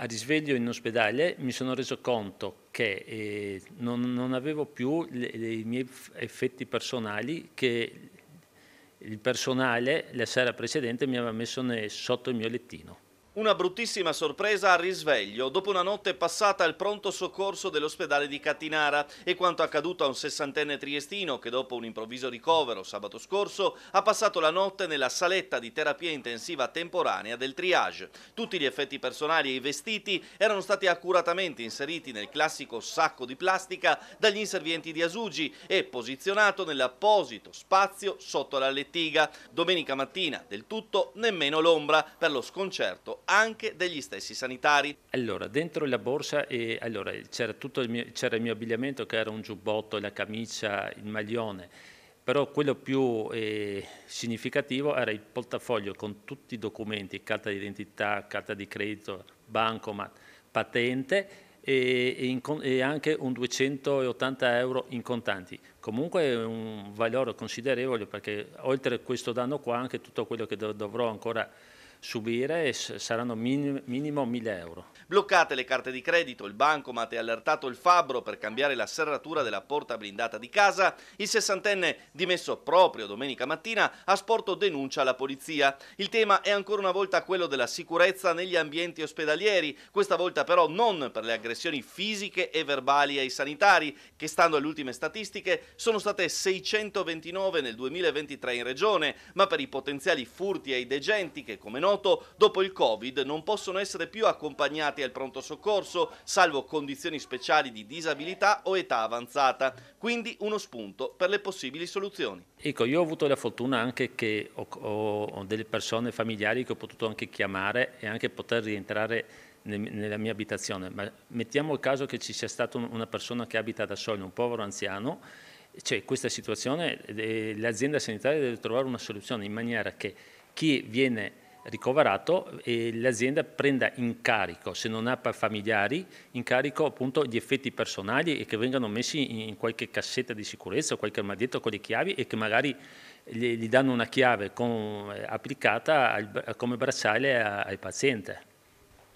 a risveglio in ospedale mi sono reso conto che eh, non, non, avevo più le, le, i miei effetti personali che il personale la sera precedente mi aveva messo sotto il mio lettino. Una bruttissima sorpresa al risveglio dopo una notte passata al pronto soccorso dell'ospedale di Catinara e quanto accaduto a un sessantenne triestino che dopo un improvviso ricovero sabato scorso ha passato la notte nella saletta di terapia intensiva temporanea del triage. Tutti gli effetti personali e i vestiti erano stati accuratamente inseriti nel classico sacco di plastica dagli inservienti di Asugi e posizionato nell'apposito spazio sotto la lettiga. Domenica mattina del tutto nemmeno l'ombra per lo sconcerto anche degli stessi sanitari. Allora, dentro la borsa eh, allora, c'era, il mio, c'era il mio abbigliamento che era un giubbotto, la camicia, il maglione, però quello più eh, significativo era il portafoglio con tutti i documenti, carta d'identità, carta di credito, bancomat, patente e, e, in, e anche un 280 euro in contanti. Comunque è un valore considerevole perché oltre a questo danno qua anche tutto quello che dovrò ancora subire e saranno minimo, 1000 euro. Bloccate le carte di credito, il bancomat e allertato il fabbro per cambiare la serratura della porta blindata di casa, il sessantenne dimesso proprio domenica mattina ha sporto denuncia alla polizia. Il tema è ancora una volta quello della sicurezza negli ambienti ospedalieri, questa volta però non per le aggressioni fisiche e verbali ai sanitari, che stando alle ultime statistiche sono state 629 nel 2023 in regione, ma per i potenziali furti ai degenti che come noi noto, dopo il Covid non possono essere più accompagnati al pronto soccorso, salvo condizioni speciali di disabilità o età avanzata. Quindi uno spunto per le possibili soluzioni. Ecco, io ho avuto la fortuna anche che ho, ho delle persone familiari che ho potuto anche chiamare e anche poter rientrare nella mia abitazione, ma mettiamo il caso che ci sia stata una persona che abita da sola, un povero anziano, cioè questa situazione l'azienda sanitaria deve trovare una soluzione in maniera che chi viene ricoverato e l'azienda prenda in carico, se non ha familiari, in carico appunto gli effetti personali e che vengano messi in qualche cassetta di sicurezza, qualche armadietto con le chiavi e che magari gli, danno una chiave con, eh, applicata al, come bracciale al paziente.